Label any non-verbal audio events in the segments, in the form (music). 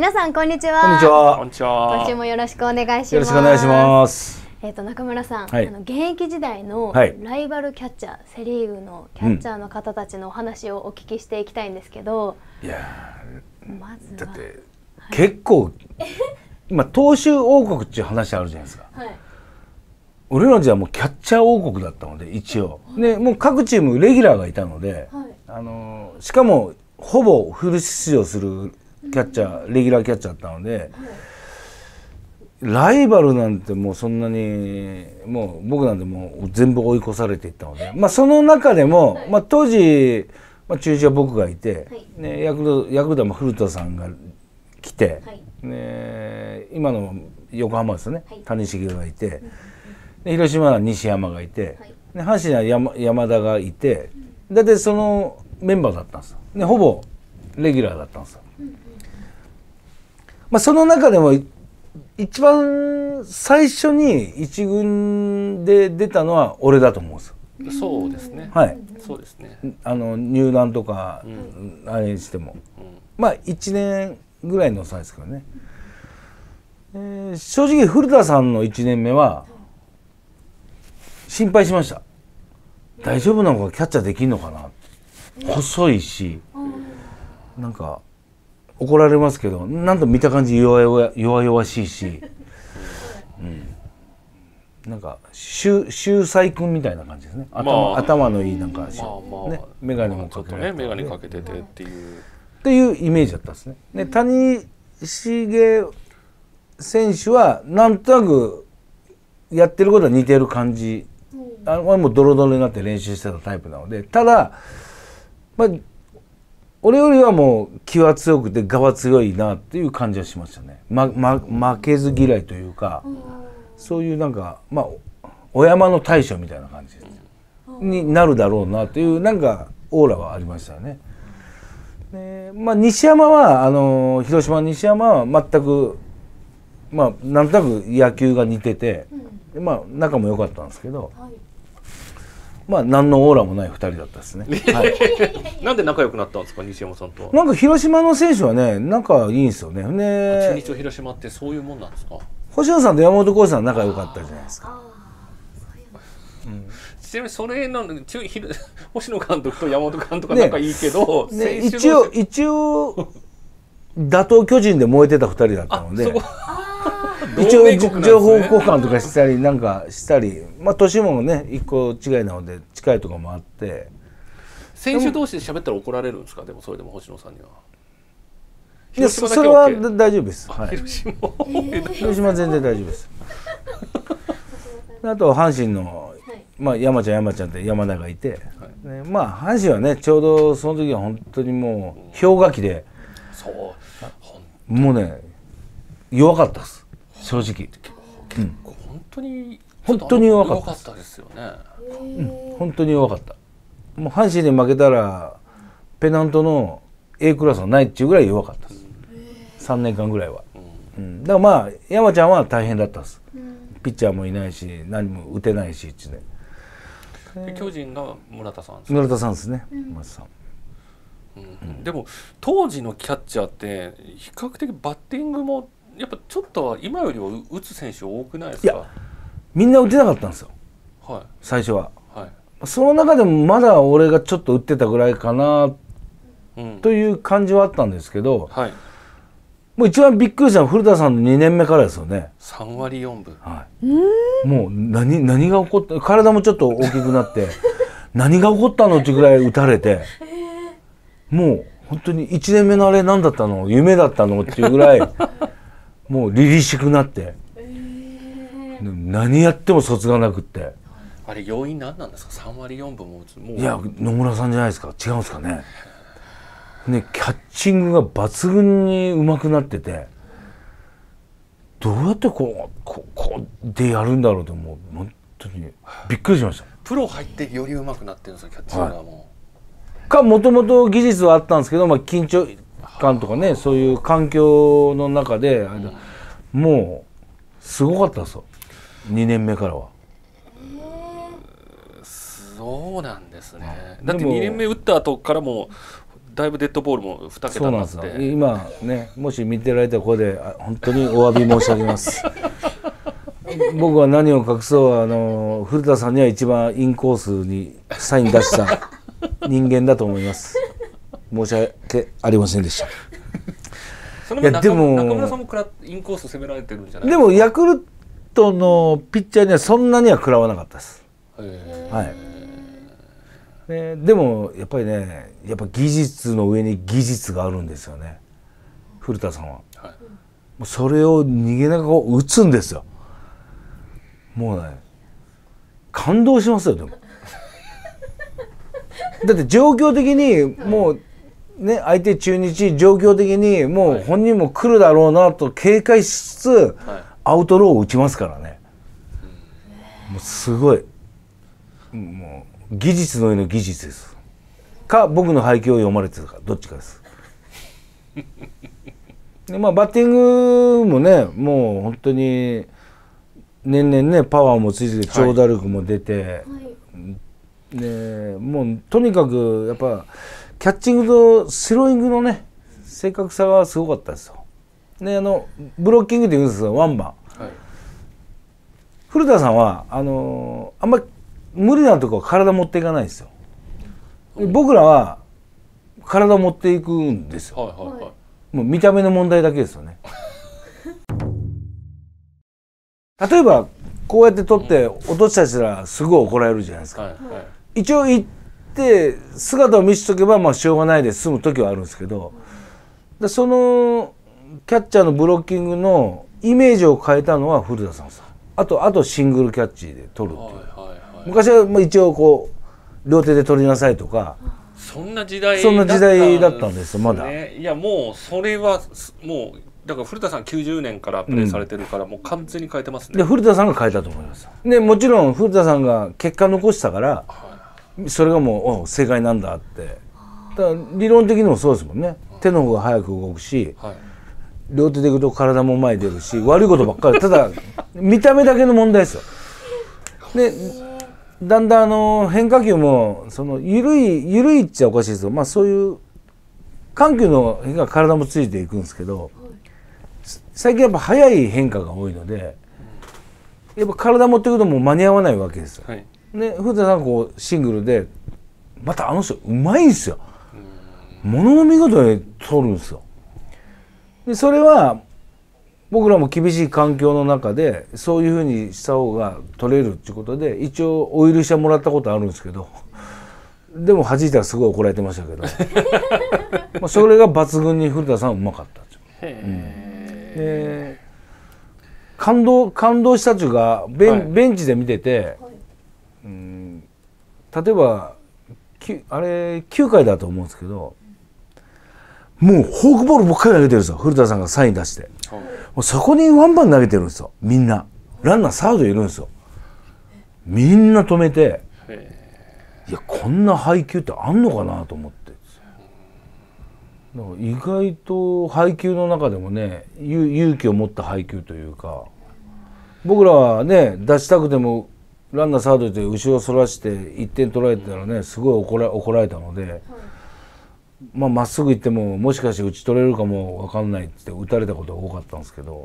皆さんこんにちは。こんにちは。こんにちは。今週もよろしくお願いします。よろしくお願いします。えっ、ー、と中村さん、はい、あの現役時代のライバルキャッチャー、はい、セリーグのキャッチャーの方たちのお話をお聞きしていきたいんですけど。うん、いやまずだって、はい、結構今投手王国っていう話あるじゃないですか。はい。俺らじゃもうキャッチャー王国だったので一応、ね、もう各チームレギュラーがいたので、はい、あのしかもほぼフル出場するキャッチャーレギュラーキャッチャーだったので、ライバルなんてもうそんなにもう僕なんてもう全部追い越されていったので、まあ、その中でも、まあ、当時、まあ、中日は僕がいて、ね、ヤクルトは古田さんが来て、ね、今の横浜ですね、谷繁がいて、で広島は西山がいて、阪神は山山田がいて大体そのメンバーだったんですよ。ほぼレギュラーだったんですよ。まあ、その中でも一番最初に一軍で出たのは俺だと思うんですよ。そうですね。はい。そうですね。あの入団とか、あれにしても、うん、まあ1年ぐらいの差ですからね。えー、正直古田さんの1年目は心配しました。大丈夫なのかキャッチャーできるのかな。細いし、なんか怒られますけどなんと見た感じ弱々弱々しいし、(laughs) うん、なんか秀才君みたいな感じですね頭まあ、頭のいいなんか、まあね、眼鏡もかけとね、眼鏡かけててっていう。っていうイメージだったんですね。で谷繁選手はなんとなくやってることは似てる感じあれもうドロドロになって練習してたタイプなのでただ、まあ、俺よりはもう気は強くて我は強いなっていう感じはしましたね、まま、負けず嫌いというか、うん、そういうなんかまあお山の大将みたいな感じ、になるだろうなというなんかオーラはありましたね。でまあ、西山はあの広島西山は全く、まあ、なんとなく野球が似てて、うん、まあ、仲も良かったんですけど、はいまあ何のオーラもない2人だったですね、(laughs) はい、なんで仲良くなったんですか西山さんとなんか広島の選手はね仲いいんですよねね中日と広島ってそういうもんなんですか星野さんと山本浩二さん仲良かったじゃないですかちなみにそれの中星野監督と山本監督は仲いいけど、ねね、一応一応打倒巨人で燃えてた2人だったので一応、情報交換とかしたりなんかしたりまあ年もね一個違いなので近いとかもあって選手同士で喋ったら怒られるんですかでもそれでも星野さんには。いやそれは大丈夫です、はい、広島広島全然大丈夫ですあと阪神の、まあ、山ちゃん山ちゃんって山田がいて、はいね、まあ阪神はねちょうどその時は本当にもう氷河期で、うん、そうもうね弱かったです正直結構本当に、本当に弱かったですよね、本当に弱かったもう阪神に負けたらペナントの A クラスはないっていうぐらい弱かったです3年間ぐらいは、うん、だからまあ山ちゃんは大変だったです、うん、ピッチャーもいないし何も打てないしってね巨人が村田さん村田さんですね、うん、村田さんうん、でも当時のキャッチャーって比較的バッティングもやっぱちょっと今よりは打つ選手多くないですかみんな打てなかったんですよ、はい、最初は、はい、その中でもまだ俺がちょっと打ってたぐらいかな、うん、という感じはあったんですけど、はい、もう一番びっくりしたのは古田さんの2年目からですよね3割4分、はい、もう何何が起こった体もちょっと大きくなって (laughs) 何が起こったのってぐらい打たれて、えもう本当に1年目のあれ何だったの夢だったのっていうぐらいもう凛々しくなって、えー、何やっても卒がなくってあれ要因何なんですか3割4分も打つもういや野村さんじゃないですか違うんですかねねキャッチングが抜群にうまくなっててどうやってこうここでやるんだろうと思う本当にびっくりしましたプロ入ってより上手くなってるんですよキャッチングがもう、はい、かもともと技術はあったんですけど、まあ、緊張間とかねそういう環境の中で、うん、もうすごかったですよ2年目からは。そうなんですね、だって2年目打った後からもだいぶデッドボールも2桁になって今ねもし見てられたらここで本当にお詫び申し上げます (laughs) 僕は何を隠そうあの古田さんには一番インコースにサイン出した人間だと思います申し訳ありませんでした。(laughs) いやでも中村さんもくらインコース攻められてるんじゃないでもヤクルトのピッチャーにはそんなには食らわなかったです。はい。ね、でもやっぱりねやっぱ技術の上に技術があるんですよね古田さんは、はい、それを逃げながら打つんですよもうね感動しますよでも (laughs) だって状況的にもうね、相手中日状況的にもう本人も来るだろうなと警戒しつつ、はい、アウトローを打ちますからね、もうすごいもう技術の上の技術ですか僕の配球を読まれてるかどっちかです (laughs) で、まあ、バッティングもねもう本当に年々ねパワーもついて長打力も出て、はい、ね、もうとにかくやっぱ。キャッチングとスローイングのね正確さがすごかったですよ。ねあのブロッキングって言うんですよワンバン、はい、古田さんはあのー、あんまり無理なとこ体持っていかないですよ。僕らは体を持っていくんですよ、はいはいはい、もう見た目の問題だけですよね。(laughs) 例えばこうやって取って落としたりしたらすごい怒られるじゃないですか。はいはい、一応って姿を見せとけばまあしょうがないで済む時はあるんですけどでそのキャッチャーのブロッキングのイメージを変えたのは古田さんさあとあとシングルキャッチで取るっていう、はいはい、昔はまあ一応こう両手で取りなさいとか。そんな時代そんな時代だったんです、まだいやもうそれはもうだから古田さん90年からプレーされてるから、もう完全に変えてますね、うん、で古田さんが変えたと思いますでもちろん古田さんが結果残したから、はいそれがもう正解なんだってだから理論的にもそうですもんね手の方が早く動くし、はい、両手でいくと体も前に出るし悪いことばっかりただ見た目だけの問題ですよ。でだんだんあの変化球もその緩い緩いっちゃおかしいですよまあ、そういう緩急の変化体もついていくんですけど最近やっぱ速い変化が多いのでやっぱ体持っていくともう間に合わないわけですよ。はいね、古田さんこうシングルでまたあの人うまいんですよ。ものの見事に取るんですよ。でそれは僕らも厳しい環境の中でそういうふうにした方が取れるっていうことで一応お許しはもらったことあるんですけどでも弾いたらすごい怒られてましたけど (laughs) まあそれが抜群に古田さんうまかったっう。感動感動したっていうかベンはい、ベンチで見てて。うん例えばあれ9回だと思うんですけどもうフォークボールばっかり投げてるんですよ古田さんがサイン出して、はい、もうそこにワンバン投げてるんですよみんなランナーサードいるんですよみんな止めていやこんな配球ってあんのかなと思って意外と配球の中でもね勇気を持った配球というか僕らはね出したくてもランナーサードで後ろそらして1点取られたらねすごい怒ら怒られたので、はい、まあ、っすぐ行ってももしかして打ち取れるかも分かんないって打たれたことが多かったんですけど、う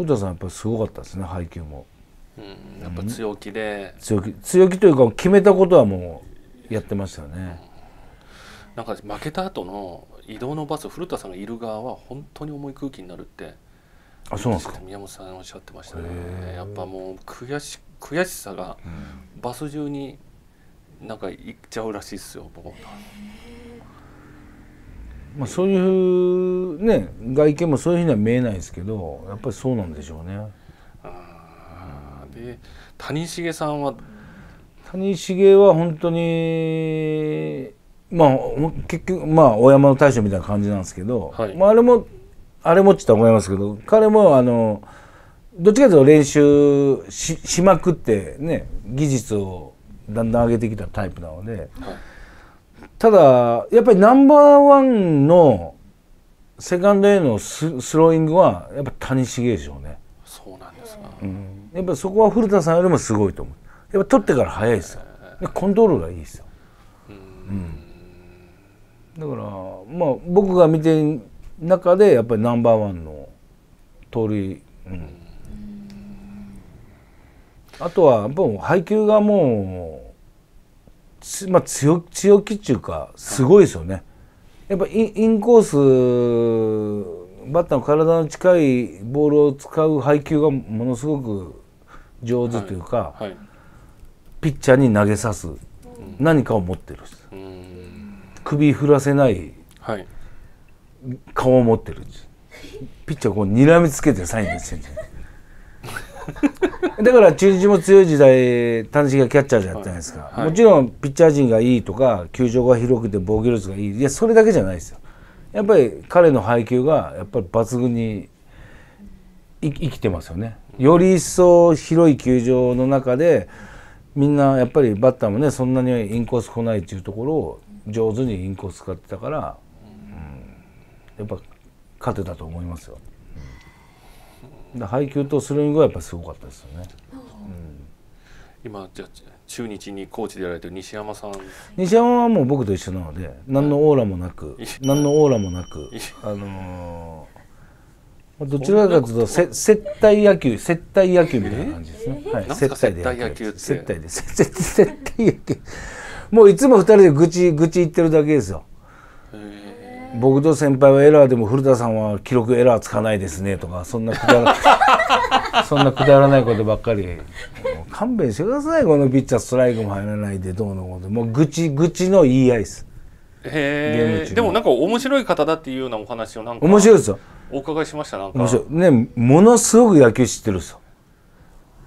ん、古田さんやっぱりすごかったですね配球も、うん。やっぱ強気で、強気強気というか決めたことはもうやってましたよね、なんか負けた後の移動のバス古田さんがいる側は本当に重い空気になるってあそうなんですか宮本さんおっしゃってましたねやっぱもう悔し悔しさがバス中になんか行っちゃうらしいですよ、まあ、そういうね外見もそういうふうには見えないですけどやっぱりそうなんでしょうね。で谷繁さんは谷繁は本当にまあ結局まあ大山の大将みたいな感じなんですけど、はい、まあ、あれもあれもっちったら思いますけど彼もあの。うんどっちかというと練習しまくってね技術をだんだん上げてきたタイプなので、はい、ただやっぱりナンバーワンのセカンドへのススローイングはやっぱ谷繁でしょうね。そうなんですか、うん、やっぱそこは古田さんよりもすごいと思う。やっぱ取ってから早いですよ。でコントロールがいいですよ。うん、だからまあ僕が見て中でやっぱりナンバーワンの盗塁、うん、あとはもう配球がもう、まあ、強強気っていうかすごいですよね。やっぱインコースバッターの体の近いボールを使う配球がものすごく上手というか、はいはい、ピッチャーに投げさす、何かを持ってる首振らせない、顔を持ってるピッチャーをこう睨みつけてサインでするん (laughs) だから中日も強い時代谷繁がキャッチャーじゃったじゃないですか、はいはい、もちろんピッチャー陣がいいとか球場が広くて防御率がいいいやそれだけじゃないですよやっぱり彼の配球がやっぱり抜群に生きてますよねより一層広い球場の中でみんなやっぱりバッターもねそんなにインコース来ないっていうところを上手にインコース使ってたから、うん、やっぱ勝てたと思いますよ。配球とスローイングはやっぱすごかったですよね。うん、今じゃ中日にコーチでやられてる西山さん西山はもう僕と一緒なので何のオーラもなく何のオーラもなくあのー、どちらかというとせ接待野球接待野球みたいな感じですね、はい、接待で接待野球接待で (laughs) 接待野球もういつも二人で愚痴愚痴言ってるだけですよ僕と先輩はエラーでも古田さんは記録エラーつかないですねとかそんなくだら (laughs) そんなくだらないことばっかり勘弁してくださいこのピッチャーストライクも入らないでどうのこうのもう愚痴愚痴の言い合いですへえでもなんか面白い方だっていうようなお話をなんか面白いですよお伺いしましたなんか面白いねものすごく野球知ってるんですよ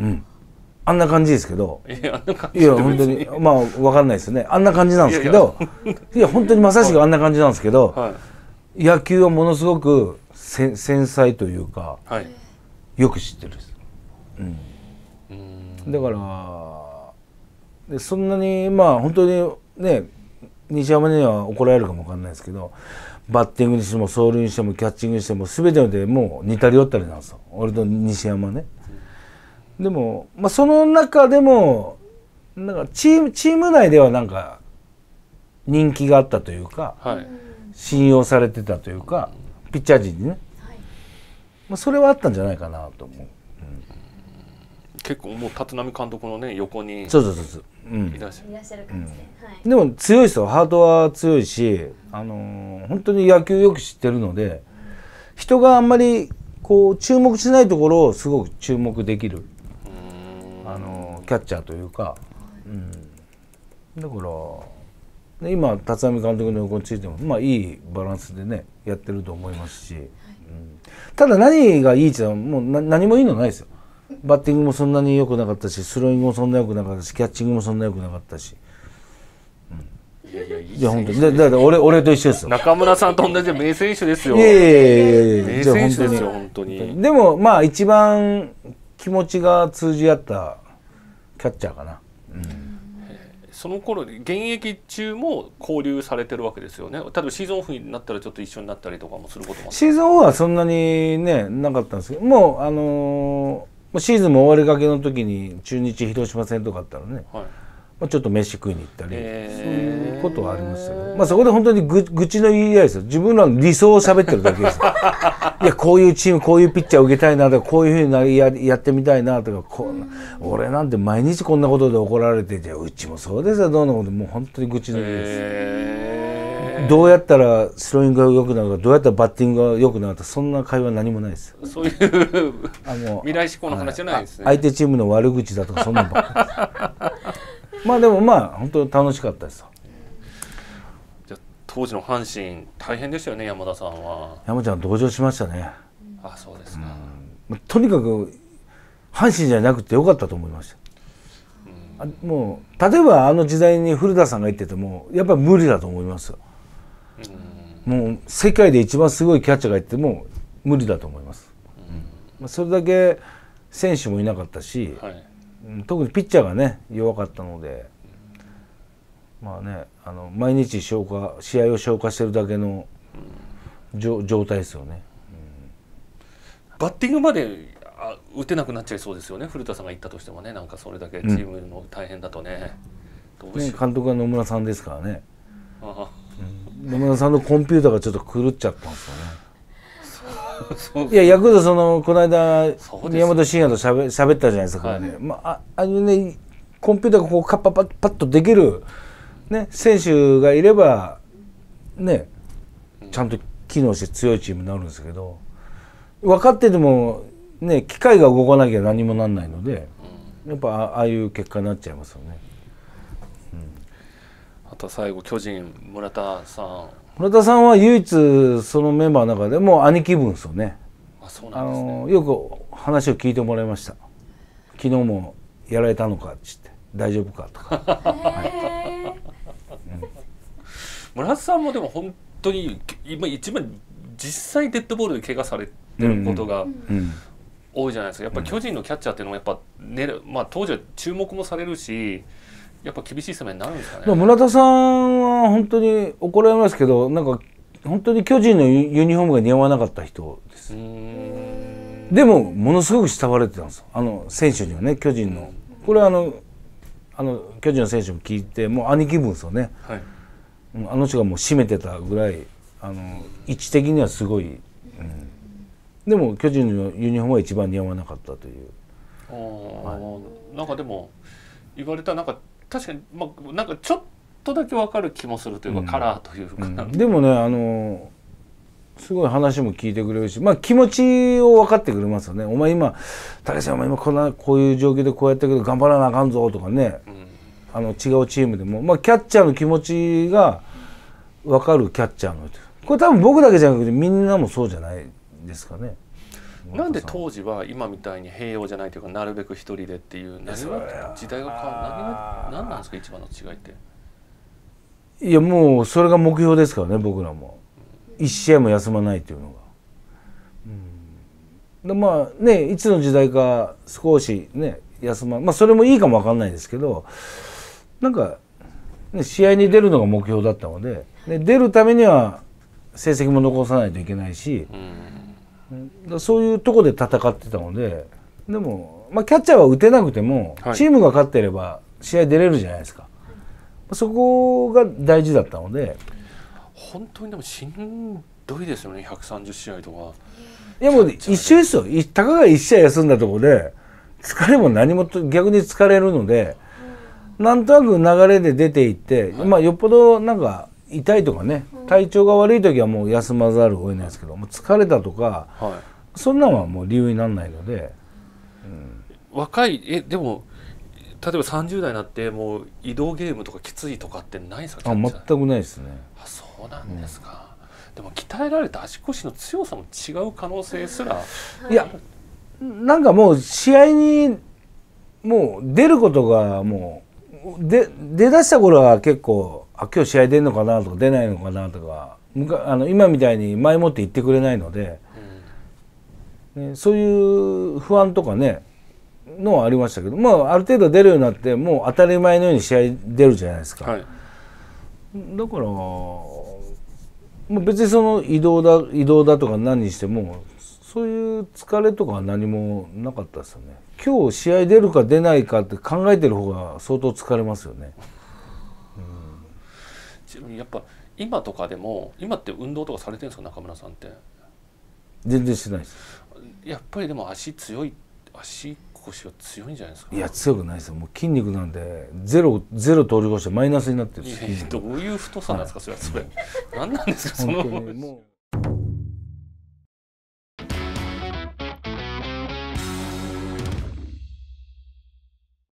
うんあんな感じですけどいや本当にまあ分かんないですねあんな感じなんですけどいや本当にまさしくあんな感じなんですけど、はい、野球はものすごく繊細というか、はい、よく知ってるうん。うん、だからでそんなにまあ本当にね西山には怒られるかも分かんないですけどバッティングにしても走塁にしてもキャッチングにしても全てのでもう似たり寄ったりなんですよ俺と西山ね。でも、まあ、その中でもなんかチームチーム内ではなんか人気があったというか、はい、信用されてたというかピッチャー陣にね、はい、まあ、それはあったんじゃないかなと思う、うん、結構もう立浪監督のね横にそうそうそうう、ん、いらっしゃる感じで、うんはい、でも強い人よ、ハートは強いし、あのー、本当に野球よく知ってるので人があんまりこう注目しないところをすごく注目できる。あのキャッチャーというか、うん、だから今立浪監督の横についても、まあ、いいバランスでねやってると思いますし、うん、ただ何がいいっていうのはもう何もいいのないですよ。バッティングもそんなに良くなかったしスローイングもそんな良くなかったしキャッチングもそんな良くなかったし。いやいや、いいや、本当に。だだ俺、俺と一緒ですよ。中村さんと同じ名選手ですよ。いやいやいやいや名選手ですよ、本当に。でも、まあ、一番気持ちが通じ合ったキャッチャーかな。うんその頃現役中も交流されてるわけですよね。例えばシーズンオフになったらちょっと一緒になったりとかもすることもシーズンオフはそんなにねなかったんですけど、もうあのー、シーズンも終わりかけの時に中日広島戦とかあったらね、はいまあ、ちょっと飯食いに行ったり、そういうことはありましたけど、まあ、そこで本当に愚痴の言い合いですよ自分らの理想を喋ってるだけです (laughs) いやこういうチームこういうピッチャーを受けたいなとかこういうふうにややってみたいなとかこ俺なんて毎日こんなことで怒られてじゃうちもそうですよどうのこともう本当に愚痴の言い合いです。どうやったらスローイングが良くなるかどうやったらバッティングが良くなるかそんな会話何もないですそういうあの未来志向の話じゃないですね、相手チームの悪口だとかそんなばっかり (laughs) まあでもまあ本当楽しかったですじゃ当時の阪神大変でしたよね山田さんは山ちゃん同情しましたねあそうですか、うん、とにかく阪神じゃなくてよかったと思いました、もう例えばあの時代に古田さんが言っててもやっぱり無理だと思いますうもう世界で一番すごいキャッチャーが言っても無理だと思います、まあ、それだけ選手もいなかったし、はい特にピッチャーがね弱かったのでまあねあの毎日消化試合を消化してるだけの状態ですよね、うん、バッティングまであ打てなくなっちゃいそうですよね古田さんが言ったとしてもねなんかそれだけチームの大変だとねうん、ね監督は野村さんですからね野村さんのコンピューターがちょっと狂っちゃったんですよねいやヤクザそのこの間、宮本慎也としゃべしゃべったじゃないですか、はい、ねまあ、あのねコンピューターがこうカッパパッパッとできる、ね、選手がいればねちゃんと機能して強いチームになるんですけど分かってても、ね、機械が動かなきゃ何もなんないのでやっぱああいう結果になっちゃいますよね。うん、あと最後巨人村田さん村田さんは唯一そのメンバーの中でも兄貴分ですよねあそうなんですねよく話を聞いてもらいました昨日もやられたのかってって大丈夫かとか、はいうん、村田さんもでも本当に今一番実際デッドボールで怪我されてることが、うんうんうん多いじゃないですかやっぱり巨人のキャッチャーっていうのもやっぱ、ねまあ、当時は注目もされるしやっぱ厳しい攻めになるんですかね。村田さんは本当に怒られますけど、なんか本当に巨人のユニフォームが似合わなかった人です。でもものすごく慕われてたんですあの選手にはね巨人のこれはあのあの巨人の選手も聞いてもう兄貴分ですよね、はい、あの人がもう締めてたぐらいあの位置的にはすごい、うん、でも巨人のユニフォームは一番似合わなかったという、はい、なんかでも言われたなんか確かに、まあ、なんかちょっとだけわかる気もするというか、うん、カラーというか、うん、でもねあのすごい話も聞いてくれるし、まあ、気持ちを分かってくれますよね。お前今、武さん、お前今こんな、こういう状況でこうやったけど頑張らなあかんぞとかね、うん、あの違うチームでも、まあ、キャッチャーの気持ちが分かるキャッチャーのこれ多分僕だけじゃなくてみんなもそうじゃないですかね。なんで当時は今みたいに併用じゃないというかなるべく一人でっていうれは。時代が変わる何なんですか一番の違いっていやもうそれが目標ですからね僕らも一試合も休まないっていうのが、うん、でまあねいつの時代か少しね休ままあそれもいいかも分かんないですけどなんか、ね、試合に出るのが目標だったのでで出るためには成績も残さないといけないし、うんそういうとこで戦ってたのででも、まあ、キャッチャーは打てなくても、はい、チームが勝ってれば試合出れるじゃないですかそこが大事だったので本当にでもしんどいですよね130試合とかいやもう一緒ですよたかが1試合休んだとこで疲れも何も逆に疲れるのでなんとなく流れで出ていって、はい、まあよっぽどなんか痛いとかね体調が悪い時はもう休まざるを得ないですけども疲れたとか、はい、そんなんはもう理由にならないので、うん、若いえでも例えば30代になってもう移動ゲームとかきついとかってないですかあ全くないですねあそうなんですか、うん、でも鍛えられた足腰の強さも違う可能性すら、いやなんかもう試合にもう出ることがもうで出だした頃は結構あ今日試合出んのかなとか出ないのかなとかあの今みたいに前もって言ってくれないので、うん、ね、そういう不安とかねのはありましたけど、まあ、ある程度出るようになってもう当たり前のように試合出るじゃないですか。はい、だからもう別にその移動だ移動だとか何にしてもそういう疲れとかは何もなかったですよね今日試合出るか出ないかって考えてる方が相当疲れますよねちなみにやっぱ今とかでも今って運動とかされてるんですか中村さんって全然しないですやっぱりでも足強い足腰は強いんじゃないですかいや強くないですよもう筋肉なんでゼロゼロ通り越してマイナスになってるどういう太さなんですか、はい、それそれ何なんですかその